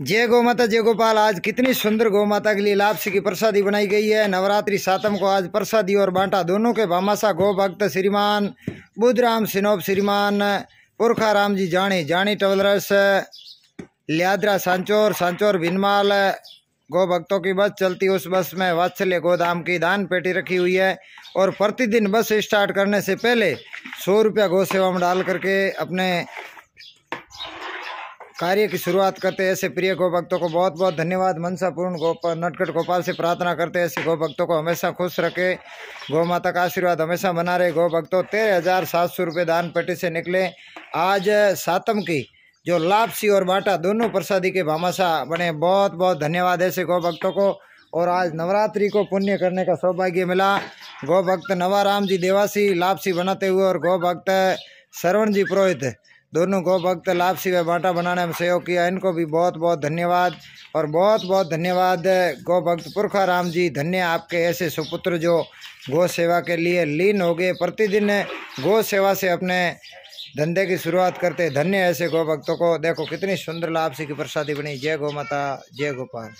जय गौ माता जय गोपाल आज कितनी सुंदर गौ माता के लिए लापसी की प्रसादी बनाई गई है नवरात्रि सातम को आज प्रसादी और बांटा दोनों के भामाशा गौ भक्त श्रीमान राम सिनोब श्रीमान पुरखा राम जी जाने जाने टवलरस लियाद्रा सांचोर सांचोर भिनमाल गौ भक्तों की बस चलती उस बस में वात्सल्य गोदाम की दान पेटी रखी हुई है और प्रतिदिन बस स्टार्ट करने से पहले सौ रुपया गौ सेवा में डाल करके अपने कार्य की शुरुआत करते ऐसे प्रिय गो भक्तों को बहुत बहुत धन्यवाद मनसा पूर्ण गोपाल नटकट गोपाल से प्रार्थना करते ऐसे गो भक्तों को हमेशा खुश रखे गौ माता का आशीर्वाद हमेशा बना रहे गो भक्तों तेरह हजार सात सौ रुपये दान पेटी से निकले आज सातम की जो लापसी और बाटा दोनों प्रसादी के भामाशा बने बहुत बहुत धन्यवाद ऐसे गौ भक्तों को और आज नवरात्रि को पुण्य करने का सौभाग्य मिला गौ भक्त नवाराम जी देवासी लापसी बनाते हुए और गौ भक्त श्रवण जी पुरोहित दोनों गोभक्त भक्त लाभ सिवे बाटा बनाने में सहयोग किया इनको भी बहुत बहुत धन्यवाद और बहुत बहुत धन्यवाद गौ भक्त पुरखा राम जी धन्य आपके ऐसे सुपुत्र जो गौ सेवा के लिए लीन हो गए प्रतिदिन गौ सेवा से अपने धंधे की शुरुआत करते धन्य ऐसे गौ भक्तों को देखो कितनी सुंदर लाभ सी की प्रसादी बनी जय गौ माता जय गोपाल